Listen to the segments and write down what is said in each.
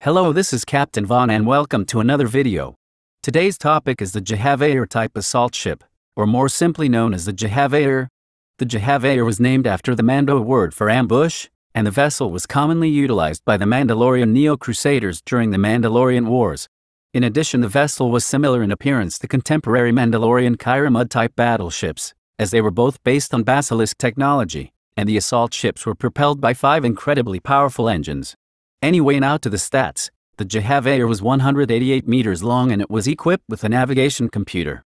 Hello, this is Captain Vaughn, and welcome to another video. Today's topic is the Jehavair type assault ship, or more simply known as the Jehavair. The Jehavair was named after the Mando word for ambush, and the vessel was commonly utilized by the Mandalorian Neo-Crusaders during the Mandalorian Wars. In addition the vessel was similar in appearance to contemporary Mandalorian Kyra Mud-type battleships, as they were both based on Basilisk technology and the assault ships were propelled by five incredibly powerful engines. Anyway now to the stats. The Jahaveir was 188 meters long and it was equipped with a navigation computer.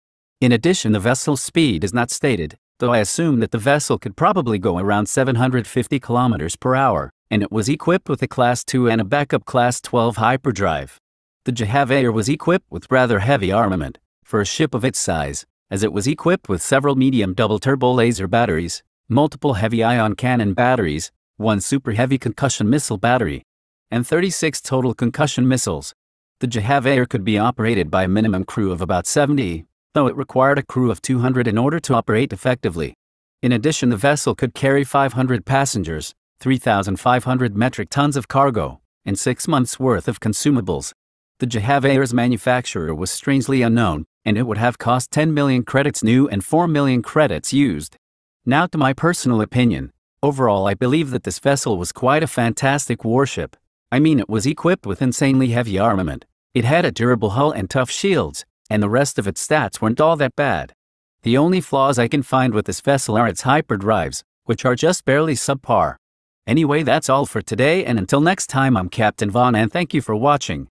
In addition the vessel's speed is not stated, though I assume that the vessel could probably go around 750 kilometers per hour, and it was equipped with a Class 2 and a backup Class 12 hyperdrive. The Jahaveir was equipped with rather heavy armament, for a ship of its size, as it was equipped with several medium double-turbo laser batteries, multiple heavy ion cannon batteries, one super heavy concussion missile battery, and 36 total concussion missiles. The Jahav Air could be operated by a minimum crew of about 70, though it required a crew of 200 in order to operate effectively. In addition, the vessel could carry 500 passengers, 3,500 metric tons of cargo, and six months' worth of consumables. The Jahav Air's manufacturer was strangely unknown, and it would have cost 10 million credits new and 4 million credits used. Now to my personal opinion, overall I believe that this vessel was quite a fantastic warship. I mean it was equipped with insanely heavy armament, it had a durable hull and tough shields, and the rest of its stats weren't all that bad. The only flaws I can find with this vessel are its hyperdrives, which are just barely subpar. Anyway that's all for today and until next time I'm Captain Vaughn and thank you for watching.